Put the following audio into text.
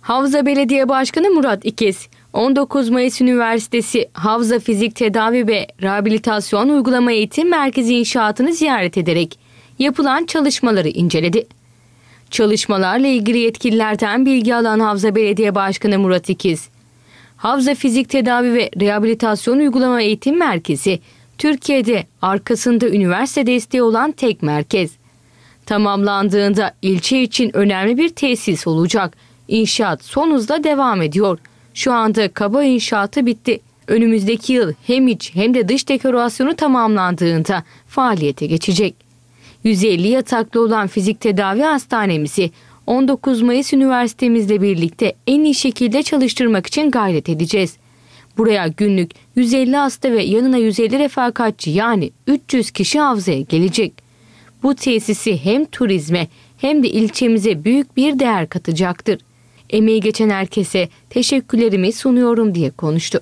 Havza Belediye Başkanı Murat İkiz, 19 Mayıs Üniversitesi Havza Fizik Tedavi ve Rehabilitasyon Uygulama Eğitim Merkezi inşaatını ziyaret ederek yapılan çalışmaları inceledi. Çalışmalarla ilgili yetkililerden bilgi alan Havza Belediye Başkanı Murat İkiz, Havza Fizik Tedavi ve Rehabilitasyon Uygulama Eğitim Merkezi, Türkiye'de arkasında üniversite desteği olan tek merkez. Tamamlandığında ilçe için önemli bir tesis olacak.'' İnşaat son hızla devam ediyor. Şu anda kaba inşaatı bitti. Önümüzdeki yıl hem iç hem de dış dekorasyonu tamamlandığında faaliyete geçecek. 150 yataklı olan fizik tedavi hastanemizi 19 Mayıs üniversitemizle birlikte en iyi şekilde çalıştırmak için gayret edeceğiz. Buraya günlük 150 hasta ve yanına 150 refakatçi yani 300 kişi havzaya gelecek. Bu tesisi hem turizme hem de ilçemize büyük bir değer katacaktır emeği geçen herkese teşekkürlerimi sunuyorum diye konuştu.